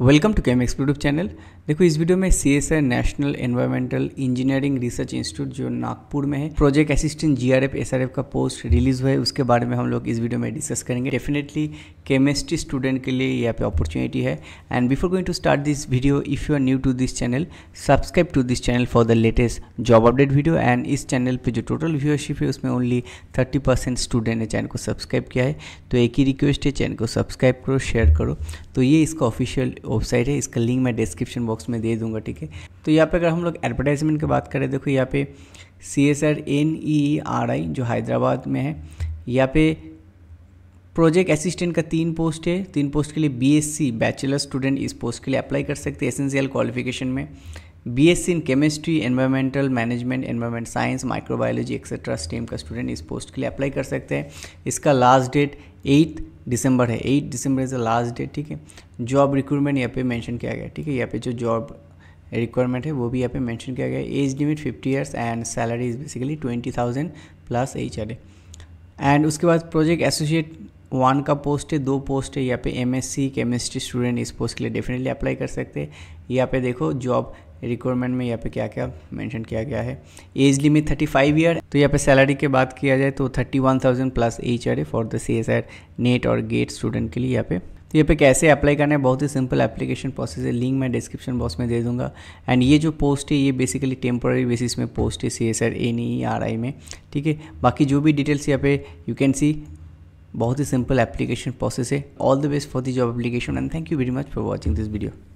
welcome to cam X YouTube channel देखो इस वीडियो में C S I National Environmental Engineering Research Institute जो नागपुर में है project assistant G R F S R F का पोस्ट रिलीज हुआ है उसके बारे में हम लोग इस वीडियो में डिस्कस करेंगे डेफिनेटली केमिस्ट्री स्टूडेंट के लिए यहाँ पे अपॉर्चुनिटी है and before going to start this video if you are new to this channel subscribe to this channel for the latest job update video and इस चैनल पे जो total viewership है उसमें ओनली थर्टी परसेंट स्टूडेंट ने channel को subscribe किया है तो एक ही रिक्वेस्ट है चैनल को सब्सक्राइब करो शेयर करो तो ये इसका ऑफिशियल वेबसाइट है इसका लिंक मैं डिस्क्रिप्शन बॉक्स में दे दूंगा ठीक है तो यहाँ पर अगर हम लोग एडवर्टाइजमेंट की बात करें देखो यहाँ पे C S R N E R I जो हैदराबाद में है यहाँ पे प्रोजेक्ट असिस्टेंट का तीन पोस्ट है तीन पोस्ट के लिए बीएससी बैचलर स्टूडेंट इस पोस्ट के लिए अप्लाई कर सकते हैं एसेंशियल क्वालिफिकेशन में BSc in chemistry environmental management environment science microbiology etcetera stream का स्टूडेंट इस पोस्ट के लिए अप्लाई कर सकते हैं इसका लास्ट डेट एट दिसंबर है eight December is the last date ठीक है जॉब रिक्रूटमेंट यहाँ पे मेंशन किया गया ठीक है यहाँ पे जो जॉब रिक्वायरमेंट है वो भी यहाँ पे मेंशन किया गया age limit fifty years and salary is basically twenty thousand plus H R and उसके बाद प्रोजेक्ट एसोसिएट वन का पोस्ट है दो पोस्ट है यहाँ पे सी केमिस्ट्री स्टूडेंट इस पोस्ट के लिए डेफिनेटली अप्लाई कर सकते हैं यहाँ पे देखो जॉब रिक्वायरमेंट में यहाँ पे क्या क्या मेंशन किया गया है एज लिमिट 35 ईयर तो यहाँ पे सैलरी की बात किया जाए तो 31,000 plus H R for the C S R net और गेट स्टूडेंट के लिए यहाँ पे तो यहाँ पे कैसे अप्लाई करना है बहुत ही सिंपल एप्लीकेशन प्रोसेस है लिंक मैं डिस्क्रिप्शन बॉक्स में दे दूंगा एंड ये जो पोस्ट है ये बेसिकली टेम्पोररी बेसिस में पोस्ट है C S R N E R I में ठीक है बाकी जो भी डिटेल्स यहाँ पे यू कैन सी बहुत ही सिंपल एप्लीकेशन प्रोसेस है all the best for the job application and thank you very much for watching this video